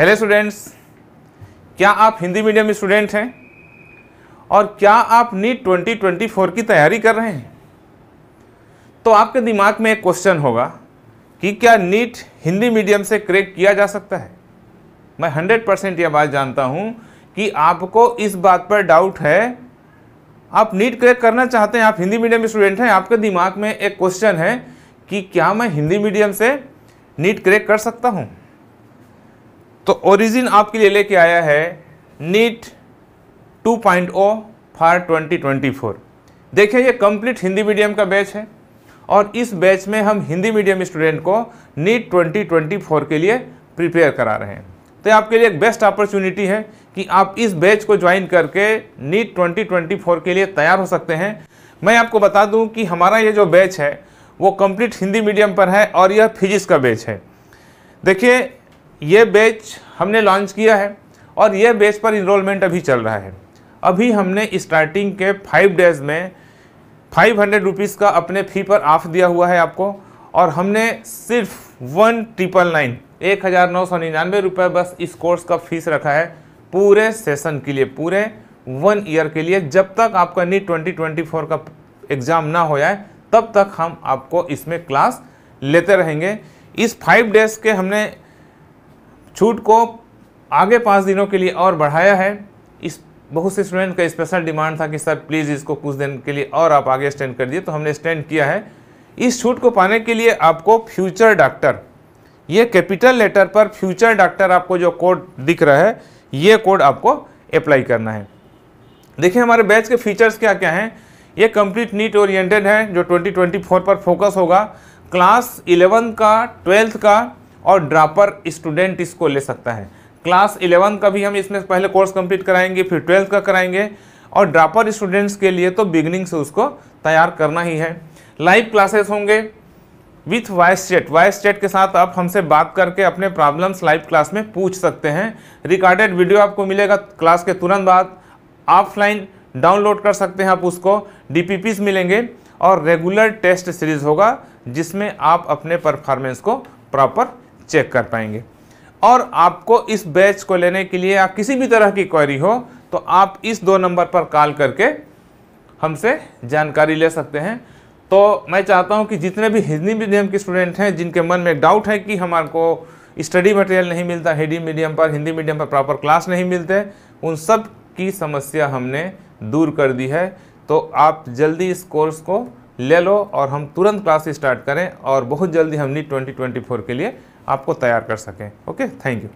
hello students क्या आप Hindi medium student हैं और क्या आप नीट 2024 की तैयारी कर रहे हैं तो आपके दिमाग में एक क्वेश्चन होगा कि क्या नीट हिंदी मीडियम से क्रैक किया जा सकता है मैं 100 परसेंट यह बात जानता हूं कि आपको इस बात पर डाउट है आप नीट क्रैक करना चाहते हैं आप हिंदी मीडियम स्टूडेंट हैं आपके दिमाग में एक क्वेश्चन है कि क्या मैं हिंदी मीडियम से नीट क्रैक कर सकता हूँ तो ओरिजिन आपके लिए लेके आया है NEET 2.0 point o for twenty देखिए ये कंप्लीट हिंदी मीडियम का बैच है और इस बैच में हम हिंदी मीडियम स्टूडेंट को नीट 2024 के लिए प्रिपेयर करा रहे हैं तो ये आपके लिए एक बेस्ट अपॉर्चुनिटी है कि आप इस बैच को ज्वाइन करके नीट 2024 के लिए तैयार हो सकते हैं मैं आपको बता दूं कि हमारा ये जो बैच है वो कंप्लीट हिंदी मीडियम पर है और यह फिजिक्स का बैच है देखिए ये बैच हमने लॉन्च किया है और ये बैच पर इनरोलमेंट अभी चल रहा है अभी हमने स्टार्टिंग के फाइव डेज़ में फाइव हंड्रेड रुपीज़ का अपने फ़ी पर ऑफ दिया हुआ है आपको और हमने सिर्फ वन ट्रिपल नाइन एक हज़ार नौ सौ निन्यानवे रुपये बस इस कोर्स का फीस रखा है पूरे सेशन के लिए पूरे वन ईयर के लिए जब तक आपका नीट ट्वेंटी ट्वेंटी फोर का एग्ज़ाम ना हो जाए तब तक हम आपको इसमें क्लास लेते रहेंगे इस फाइव डेज़ के हमने छूट को आगे पाँच दिनों के लिए और बढ़ाया है इस बहुत से स्टूडेंट का स्पेशल डिमांड था कि सर प्लीज़ इसको कुछ दिन के लिए और आप आगे एक्सटेंड कर दिए तो हमने एक्सटेंड किया है इस छूट को पाने के लिए आपको फ्यूचर डॉक्टर ये कैपिटल लेटर पर फ्यूचर डॉक्टर आपको जो कोड दिख रहा है ये कोड आपको अप्लाई करना है देखिए हमारे बैच के फीचर्स क्या क्या हैं ये कंप्लीट नीट ओरिएंटेड है जो 2024 पर फोकस होगा क्लास 11 का ट्वेल्थ का और ड्रापर स्टूडेंट इसको ले सकता है क्लास इलेवन का भी हम इसमें पहले कोर्स कंप्लीट कराएंगे फिर ट्वेल्थ का कराएंगे और ड्रापर स्टूडेंट्स के लिए तो बिगनिंग से उसको तैयार करना ही है लाइव क्लासेस होंगे with voice chat voice chat के साथ आप हमसे बात करके अपने प्रॉब्लम्स लाइव क्लास में पूछ सकते हैं रिकॉर्डेड वीडियो आपको मिलेगा क्लास के तुरंत बाद ऑफलाइन डाउनलोड कर सकते हैं आप उसको डी मिलेंगे और रेगुलर टेस्ट सीरीज़ होगा जिसमें आप अपने परफॉर्मेंस को प्रॉपर चेक कर पाएंगे और आपको इस बैच को लेने के लिए या किसी भी तरह की क्वेरी हो तो आप इस दो नंबर पर कॉल करके हमसे जानकारी ले सकते हैं तो मैं चाहता हूं कि जितने भी हिंदी मीडियम के स्टूडेंट हैं जिनके मन में डाउट है कि हमारे को स्टडी मटेरियल नहीं मिलता हिंदी मीडियम पर हिंदी मीडियम पर प्रॉपर क्लास नहीं मिलते उन सब की समस्या हमने दूर कर दी है तो आप जल्दी इस कोर्स को ले लो और हम तुरंत क्लास स्टार्ट करें और बहुत जल्दी हम नीट ट्वेंटी के लिए आपको तैयार कर सकें ओके थैंक यू